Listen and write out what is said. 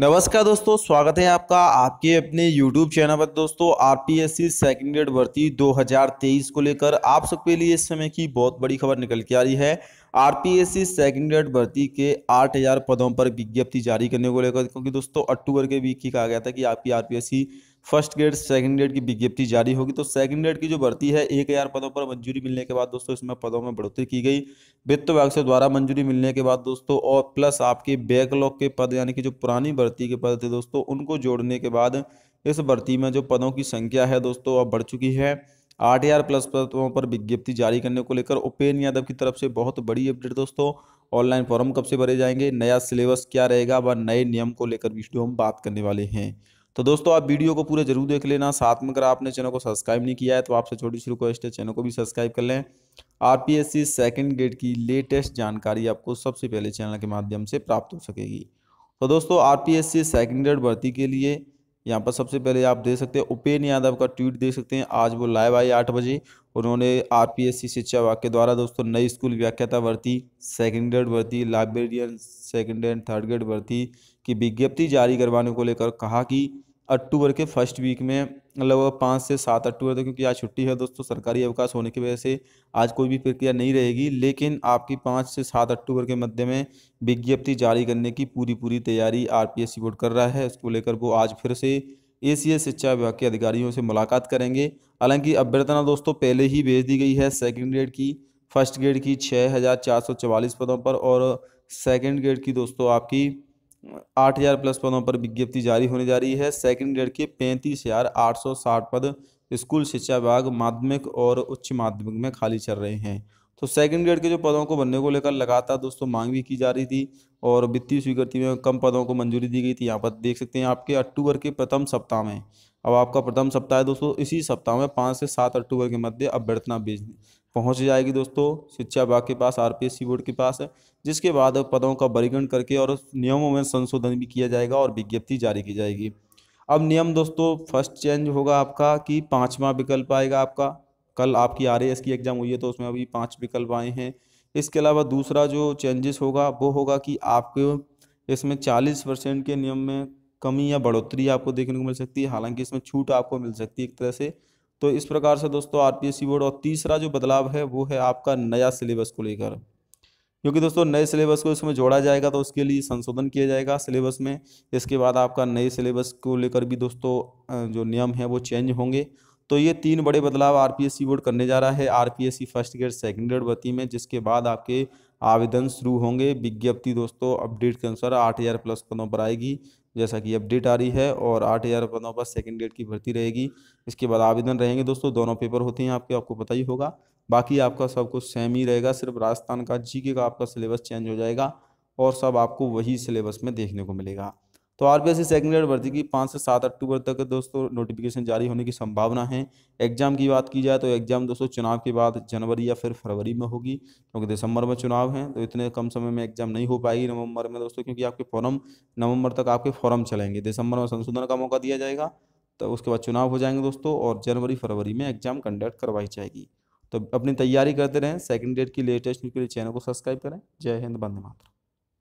नमस्कार दोस्तों स्वागत है आपका आपके अपने YouTube चैनल पर दोस्तों R P S C second grade भर्ती 2023 को लेकर आप सबके लिए इस समय की बहुत बड़ी खबर निकल के आ रही है R P S C second grade भर्ती के 8000 पदों पर विज्ञप्ति जारी करने को लेकर क्योंकि दोस्तों अक्टूबर के वीक ही कहा गया था कि आपकी R P S C first grade second grade की विज्ञप्ति जारी होगी तो सेकंड ग्रेड की जो भर्ती है एक हज़ार पदों पर मंजूरी मिलने के बाद दोस्तों इसमें पदों में बढ़ोतरी की गई वित्त विभाग से द्वारा मंजूरी मिलने के बाद दोस्तों और प्लस आपके बैकलॉग के पद यानी कि जो पुरानी भर्ती के पद थे दोस्तों उनको जोड़ने के बाद इस भर्ती में जो पदों की संख्या है दोस्तों अब बढ़ चुकी है आठ हज़ार प्लस पदों पर विज्ञप्ति जारी करने को लेकर उपेन्द्र यादव की तरफ से बहुत बड़ी अपडेट दोस्तों ऑनलाइन फॉर्म कब से भरे जाएंगे नया सिलेबस क्या रहेगा व नए नियम को लेकर वीडियो हम बात करने वाले हैं तो दोस्तों आप वीडियो को पूरे जरूर देख लेना साथ में अगर आपने चैनल को सब्सक्राइब नहीं किया है तो आपसे छोटी सी रिक्वेस्ट है चैनल को भी सब्सक्राइब कर लें R P S C second grade की लेटेस्ट जानकारी आपको सबसे पहले चैनल के माध्यम से प्राप्त हो सकेगी तो दोस्तों R P S C second grade भर्ती के लिए यहाँ पर सबसे पहले आप देख सकते हैं उपेन यादव का ट्वीट देख सकते हैं आज वो लाइव आई आठ बजे उन्होंने सी शिक्षा विभाग के द्वारा दोस्तों नई स्कूल व्याख्याता भर्ती सेकेंड ग्रेड भर्ती librarian second and third grade भर्ती की विज्ञप्ति जारी करवाने को लेकर कहा कि अक्टूबर के फर्स्ट वीक में लगभग मतलब पाँच से सात अक्टूबर तक क्योंकि आज छुट्टी है दोस्तों सरकारी अवकाश होने की वजह से आज कोई भी प्रक्रिया नहीं रहेगी लेकिन आपकी पाँच से सात अक्टूबर के मध्य में विज्ञप्ति जारी करने की पूरी पूरी तैयारी आरपीएससी बोर्ड कर रहा है इसको लेकर वो आज फिर से एस शिक्षा विभाग के अधिकारियों से मुलाकात करेंगे हालांकि अभ्यर्थना दोस्तों पहले ही भेज दी गई है सेकेंड ग्रेड की फर्स्ट ग्रेड की छः पदों पर और सेकेंड ग्रेड की दोस्तों आपकी आठ हज़ार प्लस पदों पर विज्ञप्ति जारी होने जा रही है सेकेंड ग्रेड के पैंतीस हज़ार आठ सौ साठ पद स्कूल शिक्षा विभाग माध्यमिक और उच्च माध्यमिक में खाली चल रहे हैं तो सेकंड ग्रेड के जो पदों को बनने को लेकर लगातार दोस्तों मांग भी की जा रही थी और वित्तीय स्वीकृति में कम पदों को मंजूरी दी गई थी यहाँ पर देख सकते हैं आपके अक्टूबर के प्रथम सप्ताह में अब आपका प्रथम सप्ताह है दोस्तों इसी सप्ताह में पाँच से सात अक्टूबर के मध्य अभ्यर्थना भेज पहुँच जाएगी दोस्तों शिक्षा विभाग के पास आर बोर्ड के पास है जिसके बाद पदों का वर्गीकरण करके और नियमों में संशोधन भी किया जाएगा और विज्ञप्ति जारी की जाएगी अब नियम दोस्तों फर्स्ट चेंज होगा आपका कि पाँचवा विकल्प आएगा आपका कल आपकी आर की एग्ज़ाम हुई है तो उसमें अभी पाँच विकल्प आए हैं इसके अलावा दूसरा जो चेंजेस होगा वो होगा कि आपके इसमें चालीस परसेंट के नियम में कमी या बढ़ोतरी आपको देखने को मिल सकती है हालांकि इसमें छूट आपको मिल सकती है एक तरह से तो इस प्रकार से दोस्तों आर बोर्ड और तीसरा जो बदलाव है वो है आपका नया सिलेबस को लेकर क्योंकि दोस्तों नए सिलेबस को इसमें जोड़ा जाएगा तो उसके लिए संशोधन किया जाएगा सिलेबस में इसके बाद आपका नए सिलेबस को लेकर भी दोस्तों जो नियम है वो चेंज होंगे तो ये तीन बड़े बदलाव आर बोर्ड करने जा रहा है R first grade second grade भर्ती में जिसके बाद आपके आवेदन शुरू होंगे विज्ञप्ति दोस्तों अपडेट के अनुसार आठ हज़ार प्लस पदों पर आएगी जैसा कि अपडेट आ रही है और आठ हज़ार पदों पर सेकेंड ग्रेड की भर्ती रहेगी इसके बाद आवेदन रहेंगे दोस्तों दोनों पेपर होते हैं आपके आपको पता ही होगा बाकी आपका सब कुछ सेम ही रहेगा सिर्फ राजस्थान का जीके का आपका सिलेबस चेंज हो जाएगा और सब आपको वही सिलेबस में देखने को मिलेगा तो आरबीएससी सेकंड ग्रेड भर्ती की पाँच से सात अक्टूबर तक दोस्तों नोटिफिकेशन जारी होने की संभावना है एग्जाम की बात की जाए तो एग्जाम दोस्तों चुनाव के बाद जनवरी या फिर फरवरी में होगी क्योंकि दिसंबर में चुनाव हैं तो इतने कम समय में एग्जाम नहीं हो पाएगी नवंबर में दोस्तों क्योंकि आपके फॉर्म नवंबर तक आपके फॉर्म चलेंगे दिसंबर में संशोधन का मौका दिया जाएगा तो उसके बाद चुनाव हो जाएंगे दोस्तों और जनवरी फरवरी में एग्जाम कंडक्ट करवाई जाएगी तो अपनी तैयारी करते रहें सेकंड डेट की लेटेस्ट न्यूज के लिए चैनल को सब्सक्राइब करें जय हिंद बंदे मातरम